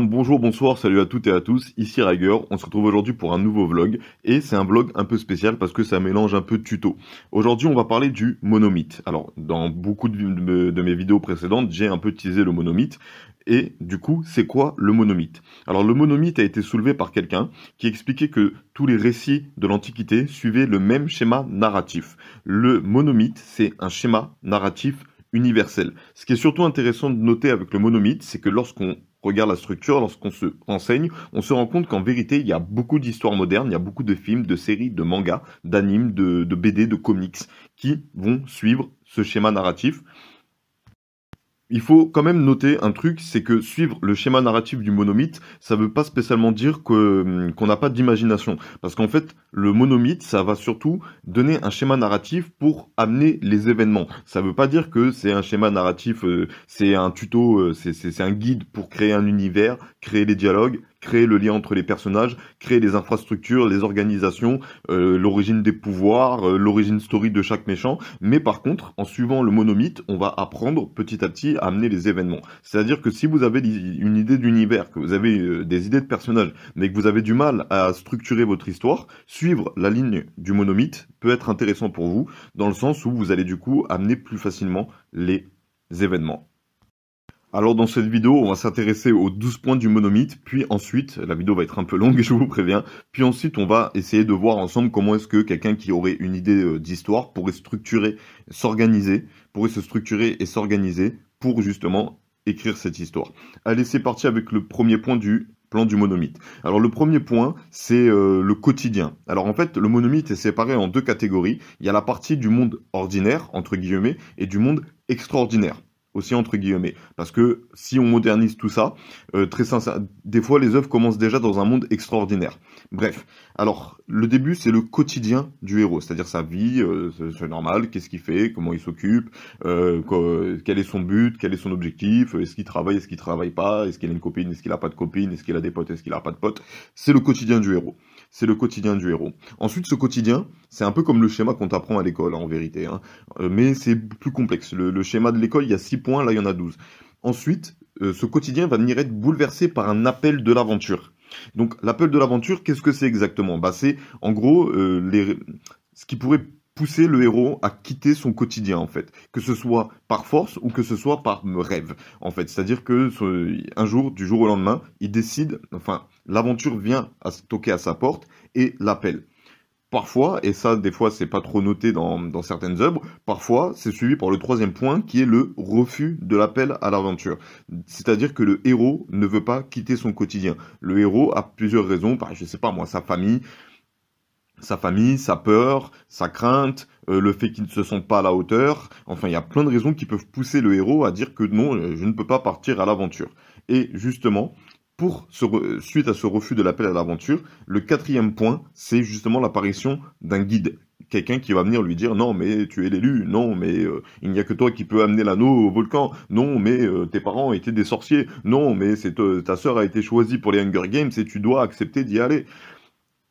bonjour, bonsoir, salut à toutes et à tous, ici Rager, on se retrouve aujourd'hui pour un nouveau vlog, et c'est un vlog un peu spécial parce que ça mélange un peu de tuto. Aujourd'hui on va parler du monomythe. Alors dans beaucoup de, mes vidéos précédentes, j'ai un peu teasé le monomythe, et du coup, c'est quoi le monomythe Alors le monomythe a été soulevé par quelqu'un qui expliquait que tous les récits de l'Antiquité suivaient le même schéma narratif. Le monomythe, c'est un schéma narratif ce qui est surtout intéressant de noter avec le monomythe, c'est que lorsqu'on regarde la structure, lorsqu'on se renseigne, on se rend compte qu'en vérité, il y a beaucoup d'histoires modernes, il y a beaucoup de films, de séries, de mangas, d'animes, de BD, de comics qui vont suivre ce schéma narratif il faut quand même noter un truc, c'est que suivre le schéma narratif du monomythe, ça veut pas spécialement dire que hum, qu'on n'a pas d'imagination, parce qu'en fait, le monomythe, ça va surtout donner un schéma narratif pour amener les événements. Ça veut pas dire que c'est un schéma narratif, euh, c'est un tuto, euh, c'est un guide pour créer un univers, créer les dialogues, créer le lien entre les personnages, créer les infrastructures, les organisations, euh, l'origine des pouvoirs, euh, l'origine story de chaque méchant. Mais par contre, en suivant le monomythe, on va apprendre petit à petit à amener les événements. C'est-à-dire que si vous avez une idée d'univers, que vous avez euh, des idées de personnages, mais que vous avez du mal à structurer votre histoire, suivre la ligne du monomythe peut être intéressant pour vous, dans le sens où vous allez du coup amener plus facilement les événements. Alors dans cette vidéo, on va s'intéresser aux 12 points du monomythe, puis ensuite, la vidéo va être un peu longue, je vous préviens, puis ensuite on va essayer de voir ensemble comment est-ce que quelqu'un qui aurait une idée euh, d'histoire pourrait structurer, s'organiser, pourrait se structurer et s'organiser pour justement écrire cette histoire. Allez, c'est parti avec le premier point du plan du monomythe. Alors le premier point, c'est euh, le quotidien. Alors en fait, le monomythe est séparé en deux catégories. Il y a la partie du monde ordinaire, entre guillemets, et du monde extraordinaire aussi entre guillemets. Parce que si on modernise tout ça, euh, très sincère, des fois les œuvres commencent déjà dans un monde extraordinaire. Bref, alors le début c'est le quotidien du héros, c'est-à-dire sa vie, euh, c'est normal, qu'est-ce qu'il fait, comment il s'occupe, euh, quel est son but, quel est son objectif, est-ce qu'il travaille, est-ce qu'il travaille pas, est-ce qu'il a une copine, est-ce qu'il a pas de copine, est-ce qu'il a des potes, est-ce qu'il a pas de potes. C'est le quotidien du héros c'est le quotidien du héros. Ensuite, ce quotidien, c'est un peu comme le schéma qu'on t'apprend à l'école, hein, en vérité. Hein. Euh, mais c'est plus complexe. Le, schéma de l'école, il y a 6 points, là, il y en a 12. Ensuite, euh, ce quotidien va venir être bouleversé par un appel de l'aventure. Donc, l'appel de l'aventure, qu'est-ce que c'est exactement bah, C'est, en gros, euh, les, ce qui pourrait pousser le héros à quitter son quotidien en fait, que ce soit par force ou que ce soit par rêve en fait. C'est-à-dire que un jour, du jour au lendemain, il décide, enfin, l'aventure vient à toquer à sa porte et l'appelle. Parfois, et ça des fois c'est pas trop noté dans, certaines œuvres, parfois c'est suivi par le troisième point qui est le refus de l'appel à l'aventure. C'est-à-dire que le héros ne veut pas quitter son quotidien. Le héros a plusieurs raisons, par, bah, je sais pas moi, sa famille, sa famille, sa peur, sa crainte, euh, le fait qu'ils ne se sentent pas à la hauteur. Enfin, il y a plein de raisons qui peuvent pousser le héros à dire que non, euh, je ne peux pas partir à l'aventure. Et justement, pour euh, suite à ce refus de l'appel à l'aventure, le quatrième point, c'est justement l'apparition d'un guide. Quelqu'un qui va venir lui dire non mais tu es l'élu, non mais il n'y a que toi qui peux amener l'anneau au volcan, non mais tes parents étaient des sorciers, non mais ta sœur a été choisie pour les Hunger Games et tu dois accepter d'y aller.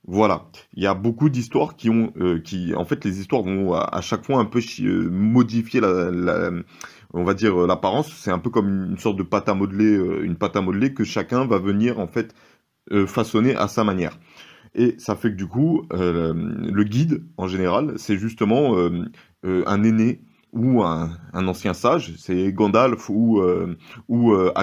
Voilà, il y a beaucoup d'histoires qui ont, euh, qui, en fait, les histoires vont à, chaque fois un peu euh, modifier la, on va dire euh, l'apparence. C'est un peu comme une sorte de pâte à modeler, une pâte à modeler que chacun va venir en fait façonner à sa manière. Et ça fait que du coup, le guide en général, c'est justement un aîné ou un, ancien sage, c'est Gandalf ou euh, ou euh,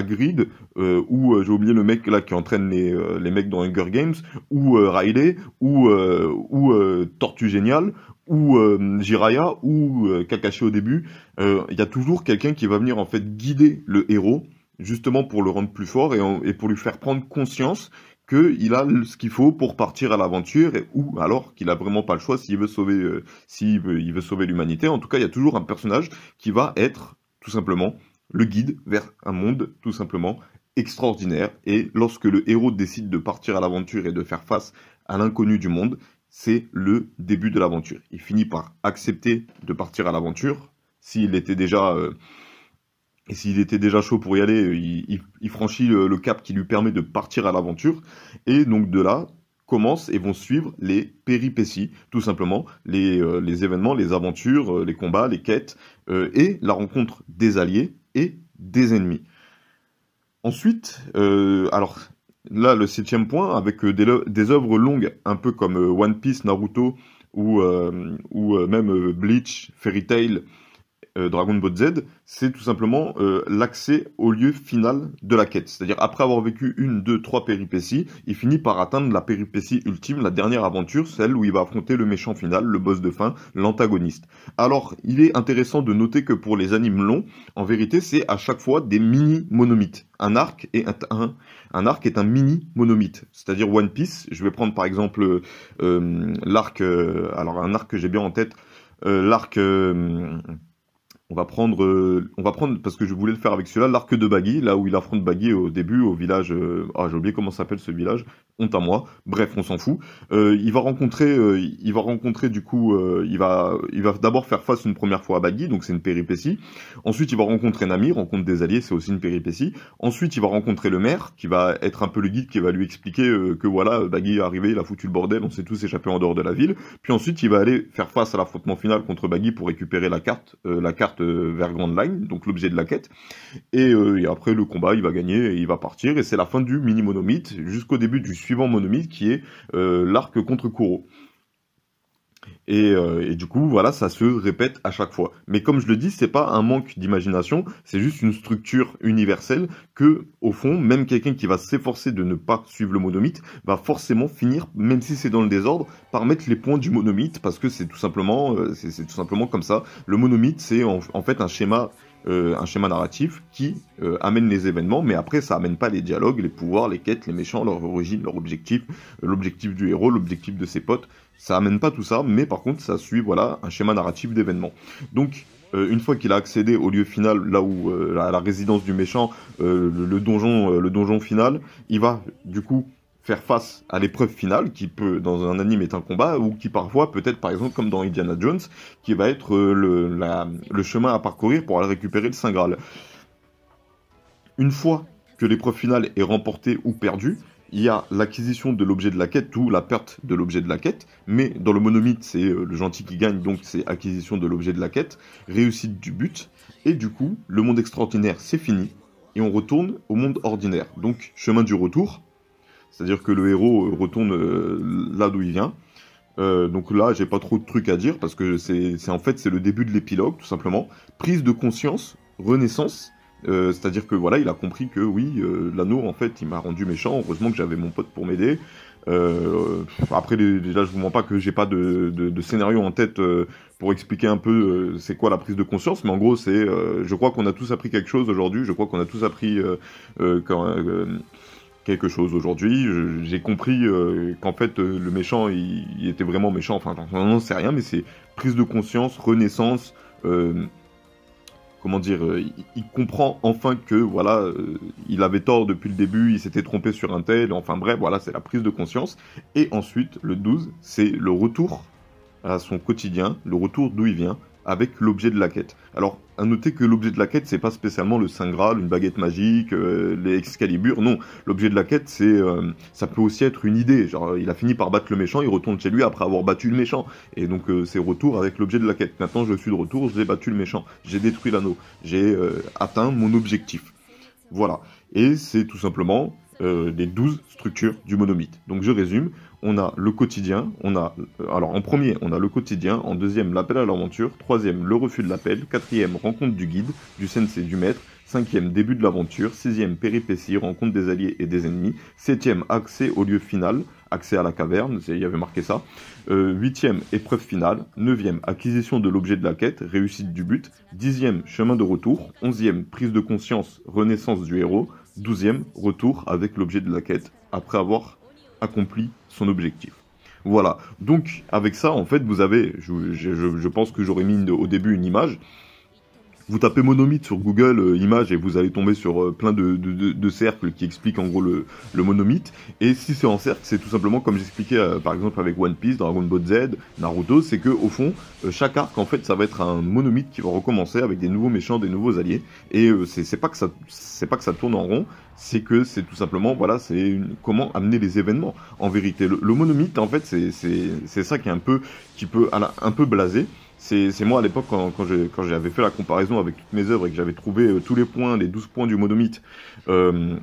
euh, ou j'ai oublié le mec là qui entraîne les, les mecs dans Hunger Games ou Riley ou ou Tortue géniale ou Jiraya ou Kakashi au début, il y a toujours quelqu'un qui va venir en fait guider le héros justement pour le rendre plus fort et pour lui faire prendre conscience il a ce qu'il faut pour partir à l'aventure, ou alors qu'il n'a vraiment pas le choix s'il euh, veut sauver, l'humanité. En tout cas, il y a toujours un personnage qui va être tout simplement le guide vers un monde tout simplement extraordinaire. Et lorsque le héros décide de partir à l'aventure et de faire face à l'inconnu du monde, c'est le début de l'aventure. Il finit par accepter de partir à l'aventure. S'il était déjà euh, et s'il était déjà chaud pour y aller, il, franchit le, cap qui lui permet de partir à l'aventure. Et donc de là commencent et vont suivre les péripéties, tout simplement, les, euh, événements, les aventures, euh, les combats, les quêtes, euh, et la rencontre des alliés et des ennemis. Ensuite, alors là, le septième point, avec des, œuvres longues, un peu comme One Piece, Naruto, ou, ou même Bleach, Fairy Tail, euh, Dragon Ball Z, c'est tout simplement euh, l'accès au lieu final de la quête. C'est-à-dire après avoir vécu une, deux, trois péripéties, il finit par atteindre la péripétie ultime, la dernière aventure, celle où il va affronter le méchant final, le boss de fin, l'antagoniste. Alors, il est intéressant de noter que pour les animes longs, en vérité, c'est à chaque fois des mini monomythes. Un arc est un, arc est un mini monomythe. C'est-à-dire One Piece, je vais prendre par exemple euh, l'arc, alors un arc que j'ai bien en tête, l'arc on va prendre, euh, on va prendre parce que je voulais le faire avec celui-là, l'arc de Baggy là où il affronte Baggy au début au village. Euh, ah, j'ai oublié comment s'appelle ce village. Honte à moi. Bref, on s'en fout. Euh, il va rencontrer, il va rencontrer du coup, il va, il va d'abord faire face une première fois à Baggy donc c'est une péripétie. Ensuite, il va rencontrer Nami, rencontre des alliés, c'est aussi une péripétie. Ensuite, il va rencontrer le maire, qui va être un peu le guide, qui va lui expliquer que voilà, Baggy est arrivé, il a foutu le bordel, on s'est tous échappés en dehors de la ville. Puis ensuite, il va aller faire face à l'affrontement final contre Baggy pour récupérer la carte, la carte euh, vers Grand Line, donc l'objet de la quête. Euh, et, après le combat, il va gagner et il va partir. Et c'est la fin du mini monomythe jusqu'au début du suivant monomythe qui est euh, l'arc contre Kuro. Euh, et, du coup, voilà, ça se répète à chaque fois. Mais comme je le dis, c'est pas un manque d'imagination, c'est juste une structure universelle que, au fond, même quelqu'un qui va s'efforcer de ne pas suivre le monomythe va forcément finir, même si c'est dans le désordre, par mettre les points du monomythe parce que c'est tout simplement, euh, c'est tout simplement comme ça. Le monomythe, c'est en, fait un schéma euh, un schéma narratif qui amène les événements, mais après ça amène pas les dialogues, les pouvoirs, les quêtes, les méchants, leur origine, leur objectif, l'objectif du héros, l'objectif de ses potes, ça amène pas tout ça, mais par contre, ça suit voilà un schéma narratif d'événements. Donc, euh, une fois qu'il a accédé au lieu final, là où euh, la, résidence du méchant, euh, le, donjon, le donjon final, il va du coup faire face à l'épreuve finale qui peut dans un anime être un combat ou qui parfois peut être par exemple comme dans Indiana Jones qui va être le, le chemin à parcourir pour aller récupérer le Saint Graal. Une fois que l'épreuve finale est remportée ou perdue, il y a l'acquisition de l'objet de la quête ou la perte de l'objet de la quête, mais dans le monomythe, c'est euh, le gentil qui gagne, donc c'est acquisition de l'objet de la quête, réussite du but, et du coup, le monde extraordinaire, c'est fini, et on retourne au monde ordinaire, donc chemin du retour, c'est-à-dire que le héros euh, retourne euh, là d'où il vient. donc là, j'ai pas trop de trucs à dire parce que c'est en fait c'est le début de l'épilogue tout simplement. Prise de conscience, renaissance, euh, c'est-à-dire que voilà, il a compris que oui, euh, l'anneau en fait, il m'a rendu méchant. Heureusement que j'avais mon pote pour m'aider. Euh, après, déjà, je vous mens pas que j'ai pas de, scénario en tête pour expliquer un peu c'est quoi la prise de conscience, mais en gros, c'est, je crois qu'on a tous appris quelque chose aujourd'hui. Je crois qu'on a tous appris quelque chose aujourd'hui. J'ai compris qu'en fait le méchant il, était vraiment méchant. Enfin, n'en sait rien, mais c'est prise de conscience, renaissance comment dire, euh, il, comprend enfin que voilà, euh, il avait tort depuis le début, il s'était trompé sur un tel, enfin bref, voilà, c'est la prise de conscience. Et ensuite, le 12, c'est le retour à son quotidien, le retour d'où il vient, avec l'objet de la quête. Alors, à noter que l'objet de la quête, c'est pas spécialement le Saint Graal, une baguette magique, l'excalibur. les Non, l'objet de la quête, c'est, euh, ça peut aussi être une idée. Genre, il a fini par battre le méchant, il retourne chez lui après avoir battu le méchant. Et donc, euh, c'est retour avec l'objet de la quête. Maintenant, je suis de retour, j'ai battu le méchant, j'ai détruit l'anneau, j'ai euh, atteint mon objectif. Voilà. Et c'est tout simplement les euh, 12 structures du monomythe. Donc je résume, on a le quotidien, on a euh, alors en premier on a le quotidien, en deuxième l'appel à l'aventure, troisième le refus de l'appel, quatrième rencontre du guide, du sensei, du maître, cinquième début de l'aventure, sixième péripétie, rencontre des alliés et des ennemis, septième accès au lieu final, accès à la caverne, il y avait marqué ça, euh, huitième épreuve finale, neuvième acquisition de l'objet de la quête, réussite du but, dixième chemin de retour, onzième prise de conscience, renaissance du héros, Douzième, retour avec l'objet de la quête après avoir accompli son objectif. Voilà. Donc avec ça, en fait, vous avez, je, pense que j'aurais mis au début une image, vous tapez monomythe sur Google image euh, Images et vous allez tomber sur euh, plein de, cercles qui expliquent en gros le, le monomythe. Et si c'est en cercle, c'est tout simplement comme j'expliquais euh, par exemple avec One Piece, Dragon Ball Z, Naruto, c'est que au fond, chaque arc en fait ça va être un monomythe qui va recommencer avec des nouveaux méchants, des nouveaux alliés. Et c'est pas que ça pas que ça tourne en rond, c'est que c'est tout simplement voilà, c'est comment amener les événements. En vérité, le, monomite monomythe en fait c'est ça qui est un peu qui peut un peu blasé c'est moi à l'époque quand, j'avais fait la comparaison avec toutes mes œuvres et que j'avais trouvé euh, tous les points, les 12 points du monomythe, euh,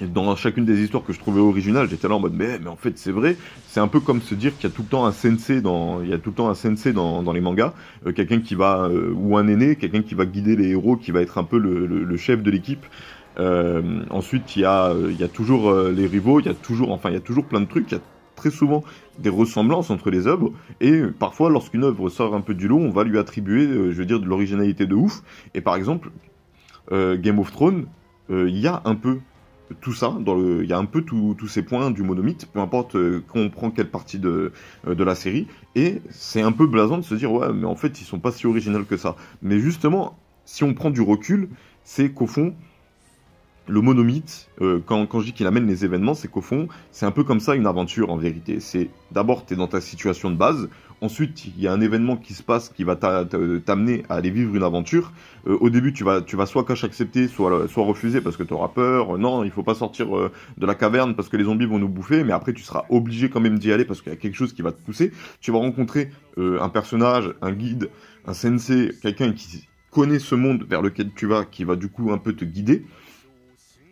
dans chacune des histoires que je trouvais originales, j'étais là en mode mais, mais en fait c'est vrai, c'est un peu comme se dire qu'il y a tout le temps un sensei dans il y tout le temps un sensei dans, les mangas, euh, quelqu'un qui va ou un aîné, quelqu'un qui va guider les héros, qui va être un peu le, chef de l'équipe. ensuite, il y a, y toujours les rivaux, il y a toujours, enfin, il y a toujours plein de trucs, très souvent des ressemblances entre les œuvres, et parfois lorsqu'une œuvre sort un peu du lot, on va lui attribuer, euh, je veux dire, de l'originalité de ouf. Et par exemple, euh, Game of Thrones, euh, il y a un peu tout ça, il y a un peu tous ces points du monomythe, peu importe qu'on prend quelle partie de, la série, et c'est un peu blasant de se dire, ouais, mais en fait, ils sont pas si originaux que ça. Mais justement, si on prend du recul, c'est qu'au fond, le monomythe, euh, quand, je dis qu'il amène les événements, c'est qu'au fond, c'est un peu comme ça une aventure en vérité. C'est d'abord, tu es dans ta situation de base, ensuite, il y a un événement qui se passe qui va t'amener à aller vivre une aventure. Euh, au début, tu vas, soit cache accepter, soit, soit refuser parce que tu auras peur. Euh, non, il faut pas sortir de la caverne parce que les zombies vont nous bouffer, mais après, tu seras obligé quand même d'y aller parce qu'il y a quelque chose qui va te pousser. Tu vas rencontrer un personnage, un guide, un sensei, quelqu'un qui connaît ce monde vers lequel tu vas, qui va du coup un peu te guider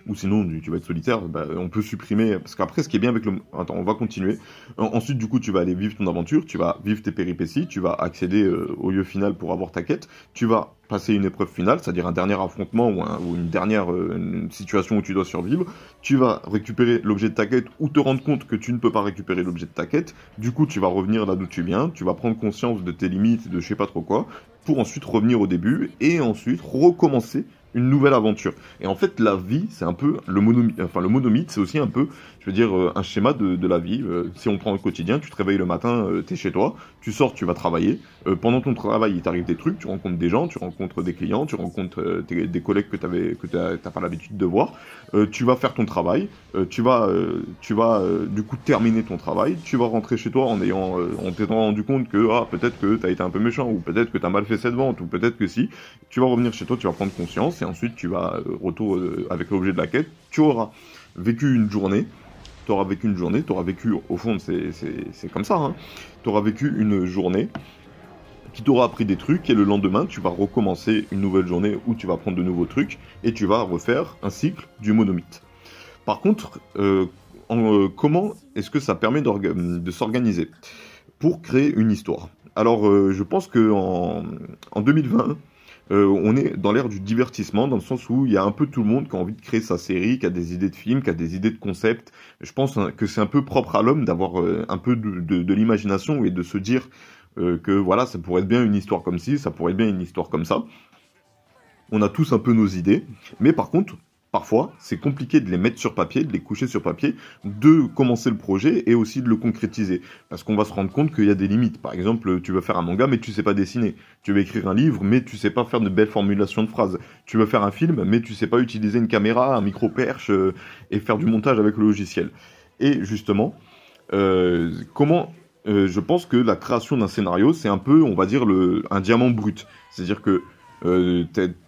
ou sinon tu vas être solitaire, bah, on peut supprimer, parce qu'après ce qui est bien avec le... Attends, on va continuer. Ensuite du coup tu vas aller vivre ton aventure, tu vas vivre tes péripéties, tu vas accéder euh, au lieu final pour avoir ta quête, tu vas passer une épreuve finale, c'est-à-dire un dernier affrontement ou, une dernière euh, situation où tu dois survivre, tu vas récupérer l'objet de ta quête ou te rendre compte que tu ne peux pas récupérer l'objet de ta quête, du coup tu vas revenir là d'où tu viens, tu vas prendre conscience de tes limites, de je sais pas trop quoi, pour ensuite revenir au début et ensuite recommencer une nouvelle aventure. Et en fait, la vie, c'est un peu le monomythe. Enfin, le monomythe, c'est aussi un peu, je veux dire, euh, un schéma de, la vie. Euh, si on prend le quotidien, tu te réveilles le matin, euh, tu es chez toi, tu sors, tu vas travailler. pendant ton travail, il t'arrive des trucs, tu rencontres des gens, tu rencontres des clients, tu rencontres des collègues que tu que pas l'habitude de voir. tu vas faire ton travail, tu vas, tu vas du coup terminer ton travail, tu vas rentrer chez toi en ayant, en t'étant rendu compte que ah peut-être que tu as été un peu méchant ou peut-être que tu as mal fait cette vente ou peut-être que si. Tu vas revenir chez toi, tu vas prendre conscience et ensuite tu vas, euh, retourner euh, avec l'objet de la quête, tu auras vécu une journée, tu auras vécu une journée, tu auras vécu, au fond c'est comme ça, hein. tu auras vécu une journée qui t'aura appris des trucs et le lendemain tu vas recommencer une nouvelle journée où tu vas prendre de nouveaux trucs et tu vas refaire un cycle du monomythe. Par contre, euh, comment est-ce que ça permet de s'organiser pour créer une histoire Alors je pense que en 2020, euh, on est dans l'ère du divertissement, dans le sens où il y a un peu tout le monde qui a envie de créer sa série, qui a des idées de films, qui a des idées de concepts. Je pense hein, que c'est un peu propre à l'homme d'avoir euh, un peu de, l'imagination et de se dire euh, que voilà, ça pourrait être bien une histoire comme ci, ça pourrait être bien une histoire comme ça. On a tous un peu nos idées, mais par contre, parfois, c'est compliqué de les mettre sur papier, de les coucher sur papier, de commencer le projet et aussi de le concrétiser. Parce qu'on va se rendre compte qu'il y a des limites. Par exemple, tu vas faire un manga, mais tu sais pas dessiner. Tu veux écrire un livre, mais tu sais pas faire de belles formulations de phrases. Tu vas faire un film, mais tu sais pas utiliser une caméra, un micro-perche euh, et faire du montage avec le logiciel. Et justement, euh, comment euh, je pense que la création d'un scénario, c'est un peu, on va dire, le, un diamant brut. C'est-à-dire que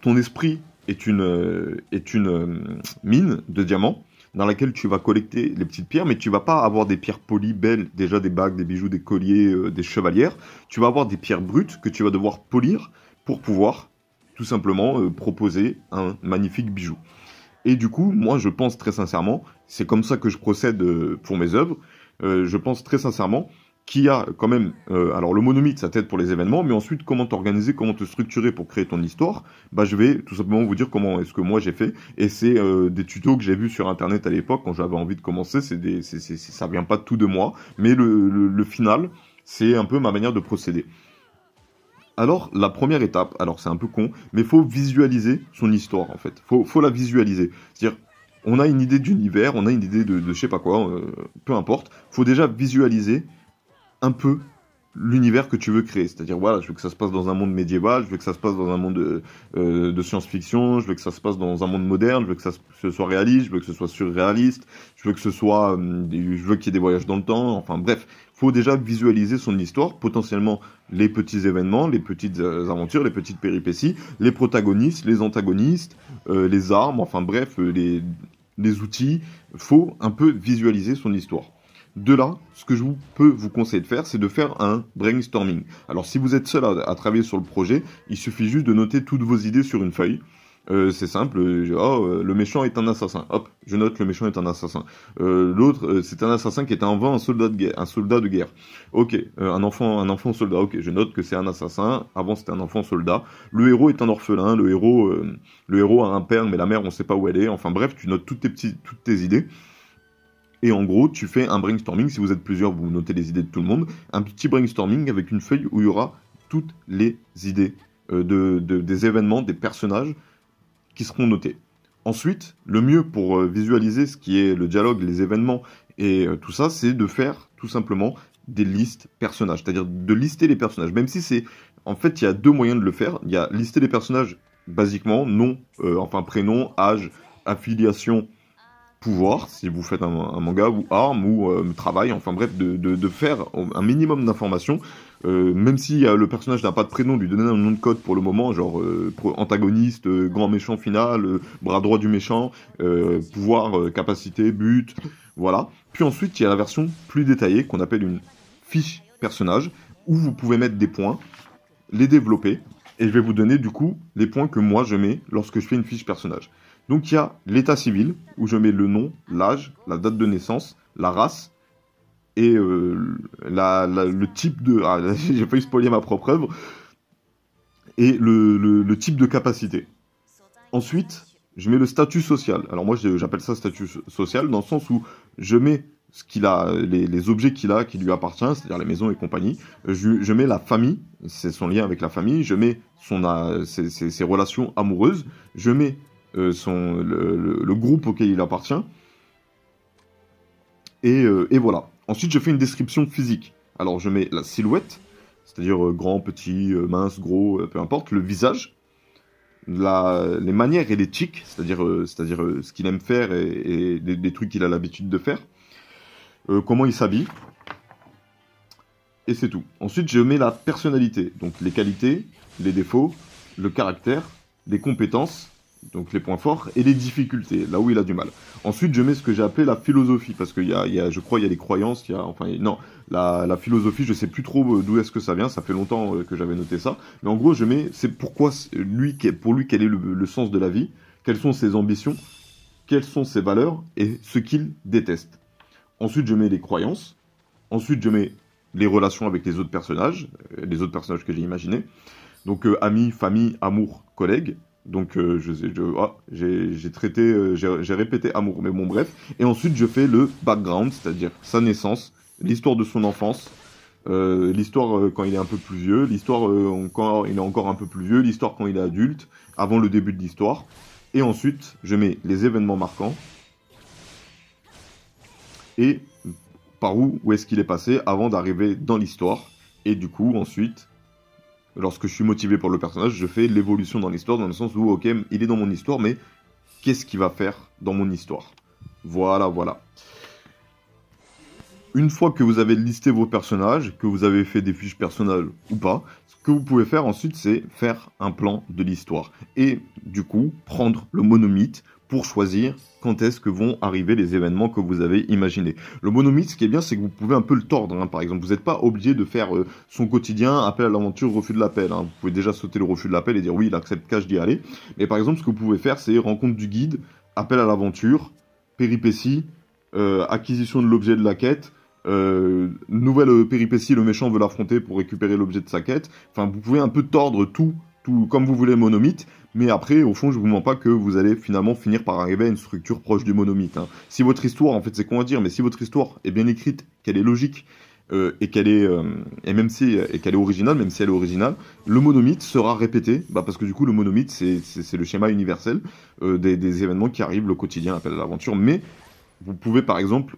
ton esprit est une, euh, mine de diamants dans laquelle tu vas collecter les petites pierres, mais tu vas pas avoir des pierres polies, belles, déjà des bagues, des bijoux, des colliers, euh, des chevalières. Tu vas avoir des pierres brutes que tu vas devoir polir pour pouvoir tout simplement euh, proposer un magnifique bijou. Et du coup, moi je pense très sincèrement, c'est comme ça que je procède pour mes œuvres, je pense très sincèrement qui a quand même, euh, alors le monomythe, ça t'aide pour les événements, mais ensuite comment t'organiser, comment te structurer pour créer ton histoire, bah je vais tout simplement vous dire comment est-ce que moi j'ai fait, et c'est euh, des tutos que j'ai vus sur internet à l'époque quand j'avais envie de commencer, c'est des, ça vient pas tout de moi, mais le, final, c'est un peu ma manière de procéder. Alors, la première étape, alors c'est un peu con, mais faut visualiser son histoire en fait. Faut, faut la visualiser. C'est-à-dire, on a une idée d'univers, on a une idée de, de je sais pas quoi, euh, peu importe. Faut déjà visualiser un peu l'univers que tu veux créer. C'est-à-dire, voilà, je veux que ça se passe dans un monde médiéval, je veux que ça se passe dans un monde euh, euh, de, science-fiction, je veux que ça se passe dans un monde moderne, je veux que ça soit réaliste, je veux que ce soit surréaliste, je veux que ce soit, euh, qu'il y ait des voyages dans le temps. Enfin, bref, faut déjà visualiser son histoire, potentiellement les petits événements, les petites aventures, les petites péripéties, les protagonistes, les antagonistes, les armes, enfin bref, les, les outils. Faut un peu visualiser son histoire. De là, ce que je vous peux vous conseiller de faire, c'est de faire un brainstorming. Alors si vous êtes seul à, travailler sur le projet, il suffit juste de noter toutes vos idées sur une feuille. Euh, c'est simple, euh, oh, euh, le méchant est un assassin. Hop, je note le méchant est un assassin. L'autre, c'est un assassin qui est avant un soldat de guerre. Un soldat de guerre. Ok, un enfant, un enfant soldat. Ok, je note que c'est un assassin. Avant c'était un enfant soldat. Le héros est un orphelin. Le héros, le héros a un père, mais la mère on sait pas où elle est. Enfin bref, tu notes toutes tes petites, toutes tes idées. Et en gros, tu fais un brainstorming. Si vous êtes plusieurs, vous notez les idées de tout le monde. Un petit brainstorming avec une feuille où il y aura toutes les idées euh, de, des événements, des personnages qui seront notés. Ensuite, le mieux pour euh, visualiser ce qui est le dialogue, les événements et euh, tout ça, c'est de faire tout simplement des listes personnages, c'est-à-dire de lister les personnages. Même si c'est, en fait, il y a deux moyens de le faire. Il y a lister les personnages basiquement, nom, enfin prénom, âge, affiliation, si vous faites un, manga ou arme ou euh, travail, enfin bref, de, faire un minimum d'informations. Euh, même si euh, le personnage n'a pas de prénom, lui donner un nom de code pour le moment, genre antagoniste, grand méchant final, bras droit du méchant, pouvoir, capacité, but, voilà. Puis ensuite, il y a la version plus détaillée qu'on appelle une fiche personnage, où vous pouvez mettre des points, les développer, et je vais vous donner du coup les points que moi je mets lorsque je fais une fiche personnage. Donc il y a l'état civil, où je mets le nom, l'âge, la date de naissance, la race, et euh, le type de... Ah, j'ai failli spoiler ma propre œuvre. Et le, type de capacité. Ensuite, je mets le statut social. Alors moi, j'appelle ça statut social dans le sens où je mets ce qu'il a, les, objets qu'il a, qui lui appartiennent, c'est-à-dire les maisons et compagnie. Je, mets la famille, c'est son lien avec la famille. Je mets euh, ses relations amoureuses. Je mets euh, son, le, groupe auquel il appartient. Et, euh, et, voilà. Ensuite, je fais une description physique. Alors, je mets la silhouette, c'est-à-dire euh, grand, petit, mince, gros, peu importe, le visage, la, les manières et les tics, c'est-à-dire c'est-à-dire ce qu'il aime faire et, des trucs qu'il a l'habitude de faire, comment il s'habille, et c'est tout. Ensuite, je mets la personnalité, donc les qualités, les défauts, le caractère, les compétences, donc les points forts, et les difficultés, là où il a du mal. Ensuite, je mets ce que j'ai appelé la philosophie, parce que y a, je crois il y a des croyances, y a, enfin, non, la, philosophie, je sais plus trop euh, d'où est-ce que ça vient, ça fait longtemps euh, que j'avais noté ça, mais en gros, je mets, c'est pourquoi, lui, pour lui, quel est le, sens de la vie, quelles sont ses ambitions, quelles sont ses valeurs, et ce qu'il déteste. Ensuite, je mets les croyances, ensuite, je mets les relations avec les autres personnages, euh, les autres personnages que j'ai imaginés, donc amis, famille, amour, collègues, donc euh, je, sais ah, j'ai traité, euh, j'ai répété amour, mais bon bref. Et ensuite je fais le background, c'est-à-dire sa naissance, l'histoire de son enfance, euh, l'histoire quand il est un peu plus vieux, l'histoire quand il est encore un peu plus vieux, l'histoire quand il est adulte, avant le début de l'histoire. Et ensuite je mets les événements marquants et par où, où est-ce qu'il est passé avant d'arriver dans l'histoire. Et du coup ensuite lorsque je suis motivé pour le personnage, je fais l'évolution dans l'histoire, dans le sens où, ok, il est dans mon histoire, mais qu'est-ce qu'il va faire dans mon histoire Voilà, voilà. Une fois que vous avez listé vos personnages, que vous avez fait des fiches personnelles ou pas, ce que vous pouvez faire ensuite, c'est faire un plan de l'histoire. Et du coup, prendre le monomythe, pour choisir quand est-ce que vont arriver les événements que vous avez imaginés. Le monomythe, ce qui est bien, c'est que vous pouvez un peu le tordre. Hein. par exemple, vous n'êtes pas obligé de faire euh, son quotidien, appel à l'aventure, refus de l'appel. Hein. Vous pouvez déjà sauter le refus de l'appel et dire oui, il accepte cash d'y aller. Mais par exemple, ce que vous pouvez faire, c'est rencontre du guide, appel à l'aventure, péripétie, euh, acquisition de l'objet de la quête, euh, nouvelle péripétie, le méchant veut l'affronter pour récupérer l'objet de sa quête. Enfin, vous pouvez un peu tordre tout comme vous voulez monomythe, mais après, au fond, je vous mens pas que vous allez finalement finir par arriver à une structure proche du monomythe. Hein. Si votre histoire, en fait, c'est quoi dire, mais si votre histoire est bien écrite, qu'elle est logique, euh, et qu'elle est euh, et même si et qu'elle est originale, même si elle est originale, le monomythe sera répété, bah parce que du coup le monomythe c'est c'est le schéma universel euh, des, événements qui arrivent, le quotidien appelle à l'aventure. Mais vous pouvez par exemple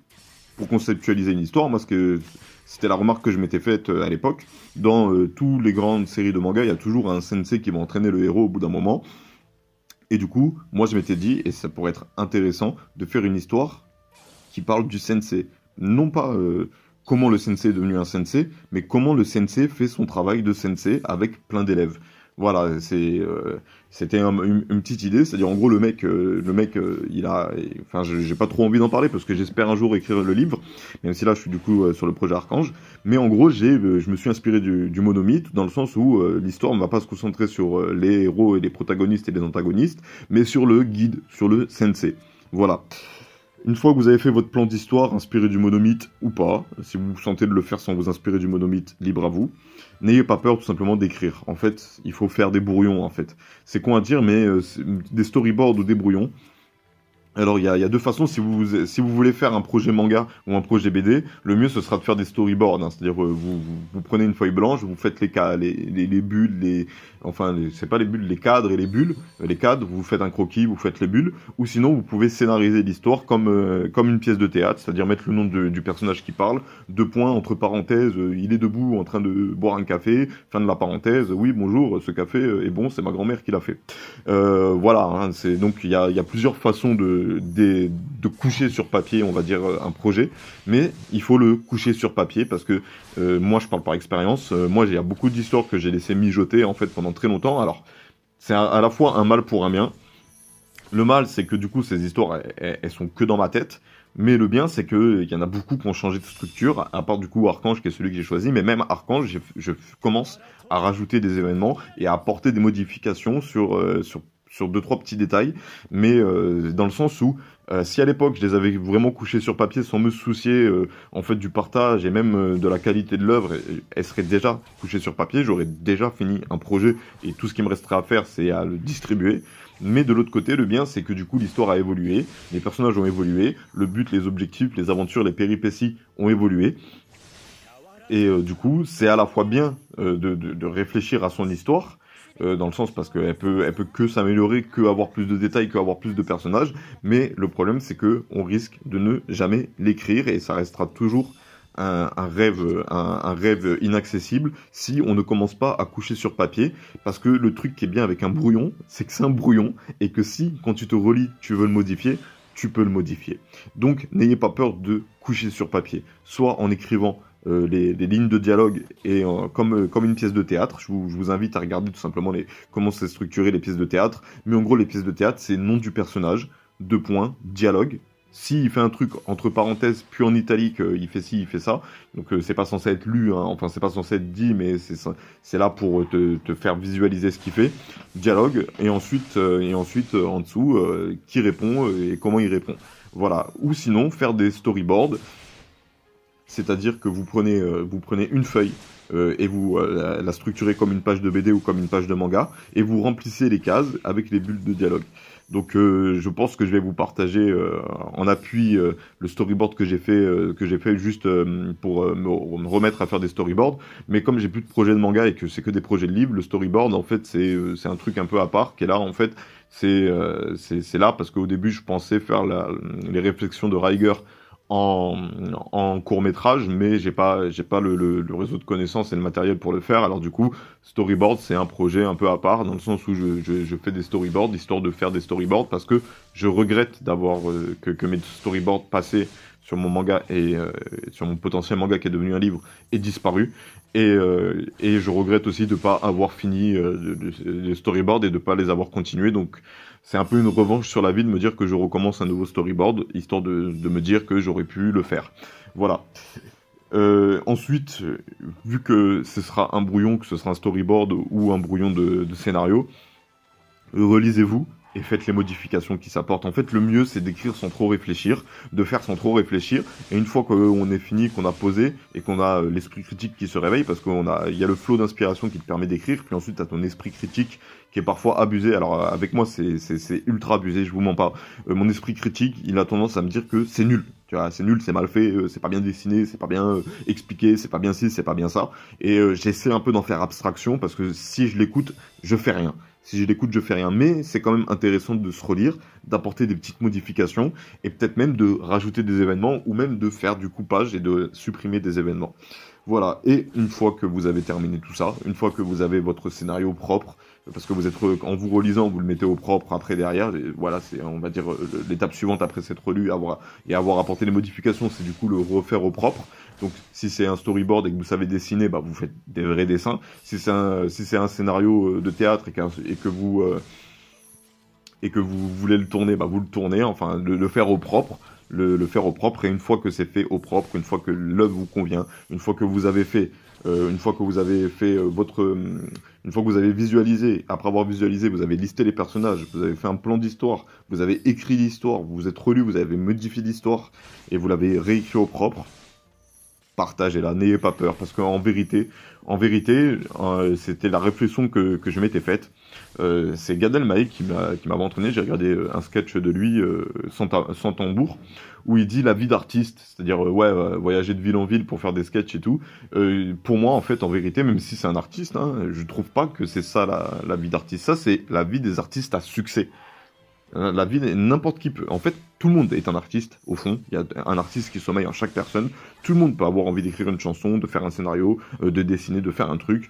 pour conceptualiser une histoire, moi ce que c'était la remarque que je m'étais faite euh, à l'époque. Dans euh, toutes les grandes séries de manga, il y a toujours un sensei qui va entraîner le héros au bout d'un moment. Et du coup, moi je m'étais dit, et ça pourrait être intéressant, de faire une histoire qui parle du sensei. Non pas euh, comment le sensei est devenu un sensei, mais comment le sensei fait son travail de sensei avec plein d'élèves. Voilà, euh, c'était une, petite idée, c'est-à-dire en gros le mec, euh, le mec, euh, il a, enfin j'ai pas trop envie d'en parler parce que j'espère un jour écrire le livre, même si là je suis du coup sur le projet Archange, mais en gros j'ai, je me suis inspiré du, du, monomythe dans le sens où l'histoire ne va pas se concentrer sur les héros et les protagonistes et les antagonistes, mais sur le guide, sur le sensei, voilà. Une fois que vous avez fait votre plan d'histoire inspiré du monomythe ou pas, si vous sentez de le faire sans vous inspirer du monomythe, libre à vous. N'ayez pas peur tout simplement d'écrire. En fait, il faut faire des brouillons en fait. C'est con à dire, mais euh, des storyboards ou des brouillons, alors il y, a, deux façons, si vous, si vous voulez faire un projet manga ou un projet BD, le mieux ce sera de faire des storyboards, hein. c'est-à-dire euh, vous, prenez une feuille blanche, vous faites les, les, les, bulles, les, enfin c'est pas les bulles, les cadres et les bulles, euh, les cadres, vous faites un croquis, vous faites les bulles, ou sinon vous pouvez scénariser l'histoire comme, euh, comme une pièce de théâtre, c'est-à-dire mettre le nom du personnage qui parle, deux points entre parenthèses, il est debout en train de boire un café, fin de la parenthèse, oui bonjour, ce café est bon, c'est ma grand-mère qui l'a fait. voilà, hein, c'est, donc il y il y a plusieurs façons de de, coucher sur papier, on va dire, euh, un projet, mais il faut le coucher sur papier parce que euh, moi, je parle par expérience. Euh, moi, j'ai y beaucoup d'histoires que j'ai laissé mijoter en fait pendant très longtemps. Alors, c'est à la fois un mal pour un bien. Le mal, c'est que du coup, ces histoires, elles, sont que dans ma tête. Mais le bien, c'est qu'il y en a beaucoup qui ont changé de structure, à part du coup Archange, qui est celui que j'ai choisi, mais même Archange, je, commence à rajouter des événements et à apporter des modifications sur, sur sur deux trois petits détails, mais euh, dans le sens où euh, si à l'époque je les avais vraiment couchés sur papier sans me soucier euh, en fait du partage et même de la qualité de l'œuvre, elle serait déjà couchée sur papier, j'aurais déjà fini un projet et tout ce qui me resterait à faire c'est à le distribuer. Mais de l'autre côté, le bien c'est que du coup l'histoire a évolué, les personnages ont évolué, le but, les objectifs, les aventures, les péripéties ont évolué. Et du coup, c'est à la fois bien de réfléchir à son histoire, euh, dans le sens parce qu'elle peut, elle peut que s'améliorer, que avoir plus de détails, que avoir plus de personnages. Mais le problème, c'est que on risque de ne jamais l'écrire et ça restera toujours un, rêve, un, rêve inaccessible si on ne commence pas à coucher sur papier. Parce que le truc qui est bien avec un brouillon, c'est que c'est un brouillon et que si, quand tu te relis, tu veux le modifier, tu peux le modifier. Donc, n'ayez pas peur de coucher sur papier, soit en écrivant euh, les, lignes de dialogue et euh, comme, euh, comme une pièce de théâtre. Je vous, invite à regarder tout simplement les, comment c'est structuré les pièces de théâtre. Mais en gros, les pièces de théâtre, c'est nom du personnage, deux points, dialogue. S'il fait un truc entre parenthèses, puis en italique, il fait ci, il fait ça. Donc c'est pas censé être lu, hein. enfin c'est pas censé être dit, mais c'est là pour te, te, faire visualiser ce qu'il fait. Dialogue et ensuite et ensuite en dessous qui répond et comment il répond. Voilà. Ou sinon faire des storyboards c'est-à-dire que vous prenez, euh, vous prenez une feuille euh, et vous euh, la, structurez comme une page de BD ou comme une page de manga, et vous remplissez les cases avec les bulles de dialogue. Donc je pense que je vais vous partager en appui le storyboard que j'ai fait que j'ai fait juste pour me, remettre à faire des storyboards. Mais comme j'ai plus de projets de manga et que c'est que des projets de livres, le storyboard en fait c'est un truc un peu à part qui est là en fait c'est là parce qu'au début je pensais faire les réflexions de Riger en, court métrage, mais j'ai pas, j'ai pas le, réseau de connaissances et le matériel pour le faire. Alors du coup, storyboard, c'est un projet un peu à part, dans le sens où je, je, fais des storyboards, histoire de faire des storyboards, parce que je regrette d'avoir euh, que, que, mes storyboards passés sur mon manga euh, et sur mon potentiel manga qui est devenu un livre est disparu. Et, euh, je regrette aussi de ne pas avoir fini euh, les storyboard storyboards et de ne pas les avoir continués. Donc c'est un peu une revanche sur la vie de me dire que je recommence un nouveau storyboard, histoire de, me dire que j'aurais pu le faire. Voilà. ensuite, vu que ce sera un brouillon, que ce sera un storyboard ou un brouillon de scénario, relisez-vous, et faites les modifications qui s'apportent. En fait, le mieux, c'est d'écrire sans trop réfléchir, de faire sans trop réfléchir. Et une fois qu'on est fini, qu'on a posé et qu'on a euh, l'esprit critique qui se réveille, parce qu'il a, il y a le flot d'inspiration qui te permet d'écrire, puis ensuite, tu as ton esprit critique qui est parfois abusé. Alors, euh, avec moi, c'est ultra abusé, je vous mens pas. Euh, mon esprit critique, il a tendance à me dire que c'est nul tu vois c'est nul c'est mal fait c'est pas bien dessiné c'est pas bien expliqué c'est pas bien ci c'est pas bien ça et j'essaie un peu d'en faire abstraction parce que si je l'écoute je fais rien si je l'écoute, je fais rien. Mais c'est quand même intéressant de se relire, d'apporter des petites modifications et peut-être même de rajouter des événements ou même de faire du coupage et de supprimer des événements. Voilà, et une fois que vous avez terminé tout ça, une fois que vous avez votre scénario propre, parce que vous êtes en vous relisant, vous le mettez au propre après derrière, voilà, c'est on va dire l'étape suivante après s'être relu et avoir apporté les modifications, c'est du coup le refaire au propre. Donc si c'est un storyboard et que vous savez dessiner, bah vous faites des vrais dessins. Si c'est un, si un scénario euh, de théâtre et, que vous euh, et que vous voulez le tourner, bah vous le tournez, enfin le faire au propre le, faire au propre. Et une fois que c'est fait au propre, une fois que l'œuvre vous convient, une fois que vous avez fait, euh, une fois que vous avez fait euh, votre, euh, une fois que vous avez visualisé, après avoir visualisé, vous avez listé les personnages, vous avez fait un plan d'histoire, vous avez écrit l'histoire, vous vous êtes relu, vous avez modifié l'histoire et vous l'avez réécrit au propre. Partagez-la, n'ayez pas peur, parce qu'en vérité, en vérité, c'était la réflexion que je m'étais faite euh, c'est Gad qui m'avait entraîné. J'ai regardé euh, un sketch de lui euh, sans, tambour où il dit la vie d'artiste, c'est-à-dire ouais voyager de ville en ville pour faire des sketchs et tout. pour moi, en fait, en vérité, même si c'est un artiste, hein, je trouve pas que c'est ça la, la vie d'artiste. Ça, c'est la vie des artistes à succès. Hein, la vie, n'importe qui peut. En fait, tout le monde est un artiste, au fond. Il y a un artiste qui sommeille en chaque personne. Tout le monde peut avoir envie d'écrire une chanson, de faire un scénario, de dessiner, de faire un truc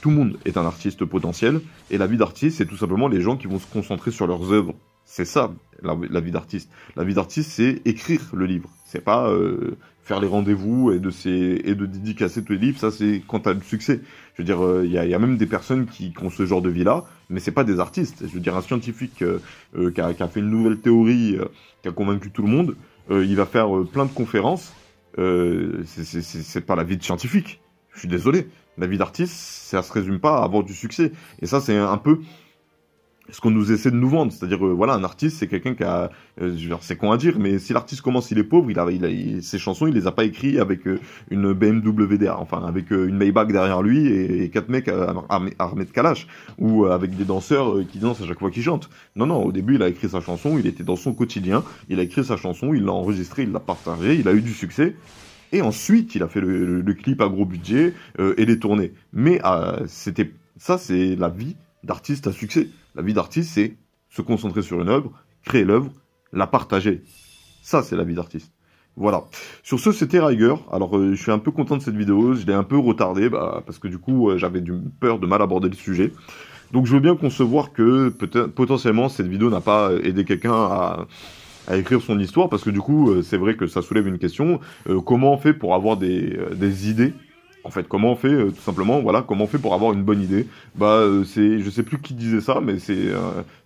tout le monde est un artiste potentiel, et la vie d'artiste, c'est tout simplement les gens qui vont se concentrer sur leurs œuvres. C'est ça, la, vie d'artiste. La vie d'artiste, c'est écrire le livre. C'est pas euh, faire les rendez-vous et de et de dédicacer tous les livres. Ça, c'est quand à le succès. Je veux dire, euh, il y, a, même des personnes qui, ont ce genre de vie-là, mais c'est pas des artistes. Je veux dire, un scientifique euh, qui, a, qui, a, fait une nouvelle théorie, qui a convaincu tout le monde, il va faire plein de conférences. c'est pas la vie de scientifique. Je suis désolé la vie d'artiste, ça se résume pas à avoir du succès. Et ça, c'est un peu ce qu'on nous essaie de nous vendre. C'est-à-dire, euh, voilà, un artiste, c'est quelqu'un qui a, euh, c'est con à dire, mais si l'artiste commence, il est pauvre, il il ses chansons, il les a pas écrites avec euh, une BMW enfin, avec une Maybach derrière lui et, quatre mecs armés, de calache, ou avec des danseurs qui dansent à chaque fois qu'ils chantent. Non, non, au début, il a écrit sa chanson, il était dans son quotidien, il a écrit sa chanson, il l'a enregistrée, il l'a partagée, il a eu du succès, et ensuite, il a fait le, clip à gros budget euh, et les tournées. Mais euh, c'était ça, c'est la vie d'artiste à succès. La vie d'artiste, c'est se concentrer sur une œuvre, créer l'œuvre, la partager. Ça, c'est la vie d'artiste. Voilà. Sur ce, c'était Riger. Alors, euh, je suis un peu content de cette vidéo. Je l'ai un peu retardée bah, parce que du coup, j'avais j'avais peur de mal aborder le sujet. Donc, je veux bien concevoir que potentiellement, cette vidéo n'a pas aidé quelqu'un à à écrire son histoire parce que du coup, euh, c'est vrai que ça soulève une question. Euh, comment on fait pour avoir euh, des, idées en fait, comment on fait tout simplement, voilà, comment on fait pour avoir une bonne idée Bah, c'est, je sais plus qui disait ça, mais c'est,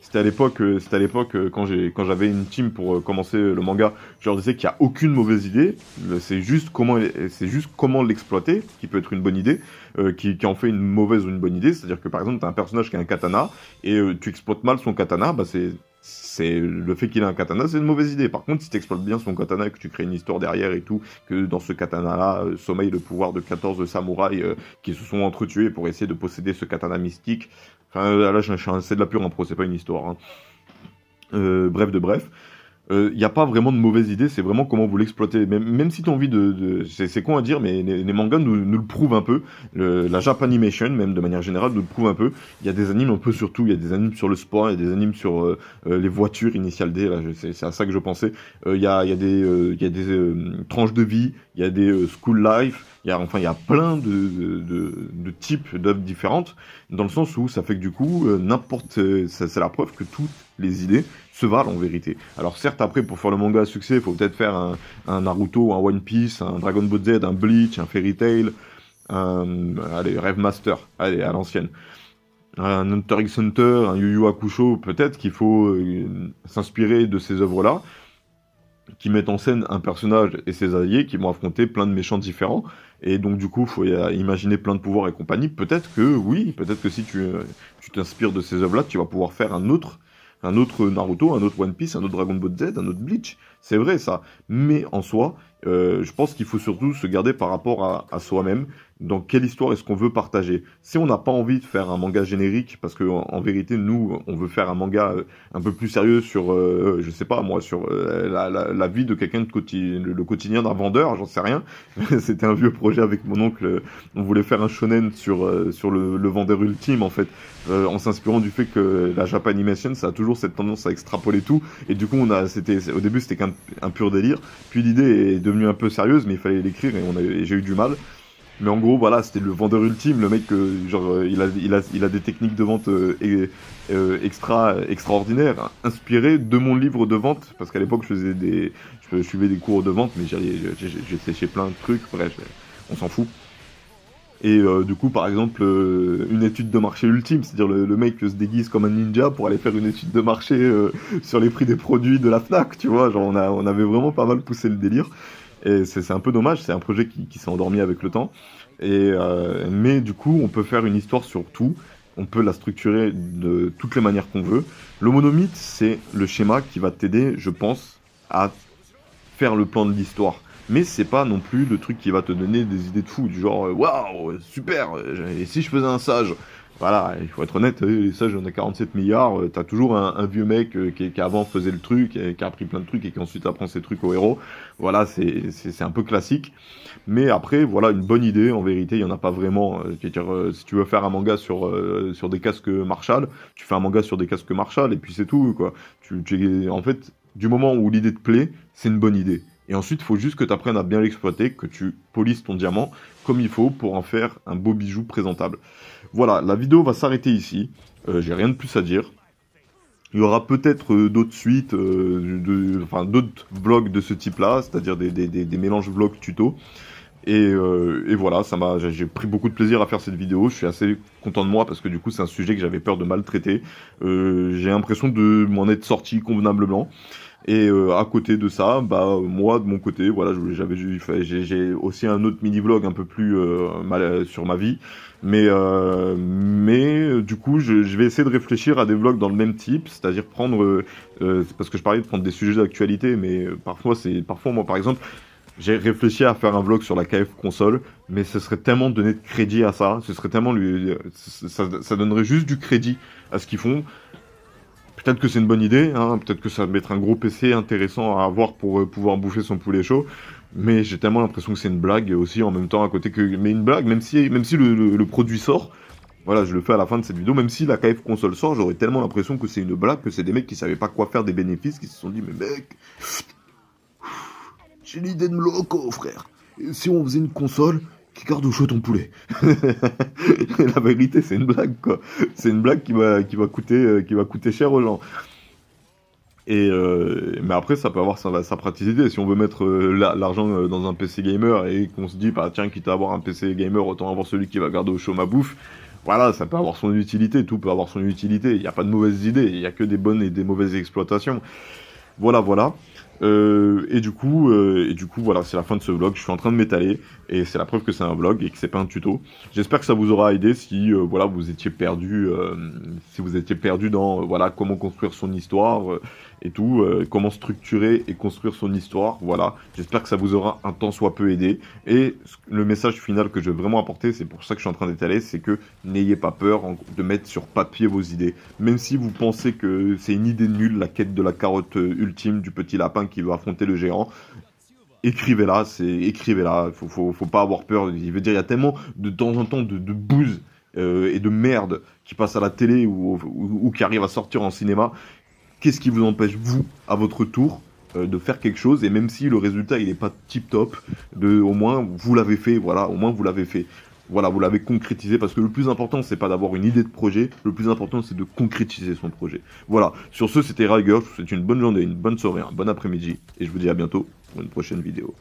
c'était à l'époque, c'était à l'époque quand j'ai, quand j'avais une team pour commencer le manga, je leur disais qu'il n'y a aucune mauvaise idée, c'est juste comment, c'est juste comment l'exploiter qui peut être une bonne idée, qui, en fait une mauvaise ou une bonne idée. C'est-à-dire que par exemple, as un personnage qui a un katana et tu exploites mal son katana, bah c'est c'est le fait qu'il ait un katana, c'est une mauvaise idée. Par contre, si tu exploites bien son katana, que tu crées une histoire derrière et tout, que dans ce katana-là euh, sommeille le pouvoir de 14 samouraïs euh, qui se sont entretués pour essayer de posséder ce katana mystique. Enfin, euh, là, c'est de la pure impro, c'est pas une histoire. Hein. bref de bref il euh, n'y a pas vraiment de mauvaise idée, c'est vraiment comment vous l'exploitez. Même, même si tu as envie de... de c'est con à dire, mais les, mangas nous, le prouvent un peu. Le, la Japanimation, même de manière générale, nous le prouve un peu. Il y a des animes un peu sur tout, il y a des animes sur le sport, il y a des animes sur euh, euh, les voitures, Initial D, c'est à ça que je pensais. Il y, a, y a des, y a des tranches de vie, il y a des school life, il y a, enfin, il y a plein de, de, types d'œuvres différentes, dans le sens où ça fait que du coup, n'importe, c'est la preuve que tout les idées se valent en vérité. Alors certes, après, pour faire le manga à succès, il faut peut-être faire un, Naruto, un One Piece, un Dragon Ball Z, un Bleach, un Fairy Tail, un, allez, rêve Master, allez, à l'ancienne. Un Hunter x Hunter, un Yu Yu Hakusho, peut-être qu'il faut euh, s'inspirer de ces œuvres-là, qui mettent en scène un personnage et ses alliés qui vont affronter plein de méchants différents, et donc du coup, il faut imaginer plein de pouvoirs et compagnie. Peut-être que oui, peut-être que si tu euh, t'inspires de ces œuvres-là, tu vas pouvoir faire un autre un autre Naruto, un autre One Piece, un autre Dragon Ball Z, un autre Bleach. C'est vrai ça. Mais en soi, euh, je pense qu'il faut surtout se garder par rapport à, soi-même. dans quelle histoire est-ce qu'on veut partager Si on n'a pas envie de faire un manga générique, parce que en, vérité, nous, on veut faire un manga euh, un peu plus sérieux sur, euh, je sais pas moi, sur la, vie de quelqu'un de quotidien, le, quotidien d'un vendeur, j'en sais rien. C'était un vieux projet avec mon oncle. On voulait faire un shonen sur sur le, vendeur ultime en fait, en s'inspirant du fait que la Japan Animation ça a toujours cette tendance à extrapoler tout. Et du coup, on a, c'était au début, c'était qu'un un, pur délire. Puis l'idée est devenue un peu sérieuse, mais il fallait l'écrire et, j'ai eu du mal. Mais en gros, voilà, c'était le vendeur ultime, le mec, que genre, euh, il a, il, a, il a, des techniques de vente euh, euh, extra, extraordinaires, inspirées de mon livre de vente, parce qu'à l'époque, je faisais des, je, suivais des cours de vente, mais j'ai séché plein de trucs, bref, on s'en fout. Et euh, du coup, par exemple, euh, une étude de marché ultime, c'est-à-dire le, mec se déguise comme un ninja pour aller faire une étude de marché euh, sur les prix des produits de la FNAC, tu vois. Genre, on, avait vraiment pas mal poussé le délire. Et c'est un peu dommage, c'est un projet qui, s'est endormi avec le temps. Et, mais du coup, on peut faire une histoire sur tout. On peut la structurer de toutes les manières qu'on veut. Le monomythe, c'est le schéma qui va t'aider, je pense, à faire le plan de l'histoire mais c'est pas non plus le truc qui va te donner des idées de fou, du genre euh, waouh, super, et si je faisais un sage voilà, il faut être honnête, euh, les sages, on a 47 milliards, euh, t'as toujours un, vieux mec qui, qui, avant faisait le truc, et qui a appris plein de trucs et qui ensuite apprend ses trucs aux héros. Voilà, c'est un peu classique. Mais après, voilà, une bonne idée, en vérité, il n'y en a pas vraiment. dire si tu veux faire un manga sur, des casques Marshall, tu fais un manga sur des casques Marshall et puis c'est tout, quoi. tu, en fait, du moment où l'idée te plaît, c'est une bonne idée. Et ensuite, il faut juste que tu apprennes à bien l'exploiter, que tu polisses ton diamant comme il faut pour en faire un beau bijou présentable. Voilà, la vidéo va s'arrêter ici. Euh, j'ai rien de plus à dire. Il y aura peut-être euh, d'autres suites, euh, de, enfin d'autres vlogs de ce type-là, c'est-à-dire des, mélanges vlogs tuto. Et, voilà, ça m'a, j'ai pris beaucoup de plaisir à faire cette vidéo. Je suis assez content de moi parce que du coup, c'est un sujet que j'avais peur de maltraiter. j'ai l'impression de m'en être sorti convenablement. Et euh, à côté de ça, bah moi de mon côté, voilà, j'avais j'ai aussi un autre mini vlog un peu plus euh, sur ma vie, mais euh, mais du coup, je, vais essayer de réfléchir à des vlogs dans le même type, c'est-à-dire prendre parce que je parlais de prendre des sujets d'actualité, mais parfois c'est parfois moi par exemple j'ai réfléchi à faire un vlog sur la KF console, mais ce serait tellement donner de crédit à ça, ce serait tellement lui, ça, ça donnerait juste du crédit à ce qu'ils font. Peut-être que c'est une bonne idée, hein, peut-être que ça va être un gros PC intéressant à avoir pour euh, pouvoir bouffer son poulet chaud, mais j'ai tellement l'impression que c'est une blague aussi en même temps à côté que. Mais une blague, même si, même si le, produit sort, voilà, je le fais à la fin de cette vidéo, même si la KF console sort, j'aurais tellement l'impression que c'est une blague, que c'est des mecs qui savaient pas quoi faire des bénéfices, qui se sont dit, mais mec, j'ai l'idée de me loco, frère. si on faisait une console qui garde au chaud ton poulet La vérité, c'est une blague, quoi. C'est une blague qui va, qui va, coûter, euh, qui va coûter cher aux gens. Et euh, mais après, ça peut avoir sa, sa praticité. Si on veut mettre euh, l'argent dans un PC gamer et qu'on se dit, bah, tiens, quitte à avoir un PC gamer, autant avoir celui qui va garder au chaud ma bouffe. Voilà, ça peut avoir son utilité, tout peut avoir son utilité. Il n'y a pas de mauvaises idées, il n'y a que des bonnes et des mauvaises exploitations. Voilà, voilà. Euh, et du coup, euh, et du coup, voilà, c'est la fin de ce vlog. Je suis en train de m'étaler et c'est la preuve que c'est un vlog et que c'est pas un tuto. J'espère que ça vous aura aidé si euh, voilà vous étiez perdu, si vous étiez perdu dans voilà comment construire son histoire, et tout, euh, comment structurer et construire son histoire. Voilà, j'espère que ça vous aura un tant soit peu aidé. Et le message final que je veux vraiment apporter, c'est pour ça que je suis en train d'étaler, c'est que n'ayez pas peur de mettre sur papier vos idées. Même si vous pensez que c'est une idée nulle, la quête de la carotte euh, ultime du petit lapin qui veut affronter le géant, écrivez-la, c'est écrivez-la. Faut, faut, faut, pas avoir peur. Il veut dire, il y a tellement de, temps en temps de, de bouse euh, et de merde qui passe à la télé ou, qui arrive à sortir en cinéma qu'est-ce qui vous empêche, vous, à votre tour, euh, de faire quelque chose et même si le résultat il n'est pas tip top, au moins vous l'avez fait, voilà, au moins vous l'avez fait. Voilà, vous l'avez concrétisé parce que le plus important c'est pas d'avoir une idée de projet, le plus important c'est de concrétiser son projet. Voilà, sur ce c'était Riger, je vous souhaite une bonne journée, une bonne soirée, un bon après-midi et je vous dis à bientôt pour une prochaine vidéo.